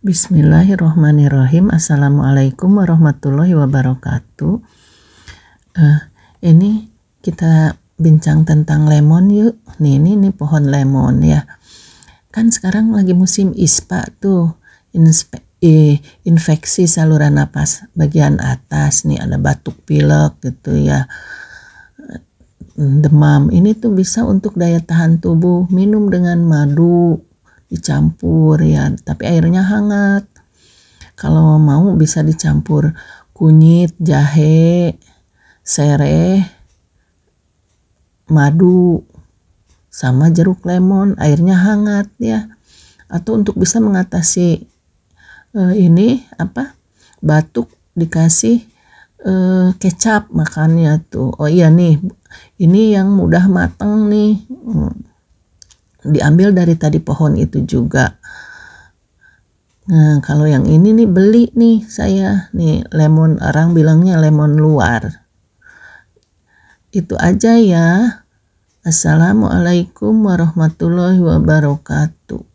Bismillahirrahmanirrahim. Assalamualaikum warahmatullahi wabarakatuh. Uh, ini kita bincang tentang lemon yuk. Nih ini, ini pohon lemon ya. Kan sekarang lagi musim ispa tuh. Inspe eh, infeksi saluran nafas bagian atas nih ada batuk pilek gitu ya. Demam ini tuh bisa untuk daya tahan tubuh minum dengan madu dicampur ya tapi airnya hangat kalau mau bisa dicampur kunyit jahe sereh madu sama jeruk lemon airnya hangat ya atau untuk bisa mengatasi uh, ini apa batuk dikasih eh, kecap makannya tuh oh iya nih ini yang mudah matang nih hmm diambil dari tadi pohon itu juga nah kalau yang ini nih beli nih saya nih lemon orang bilangnya lemon luar itu aja ya assalamualaikum warahmatullahi wabarakatuh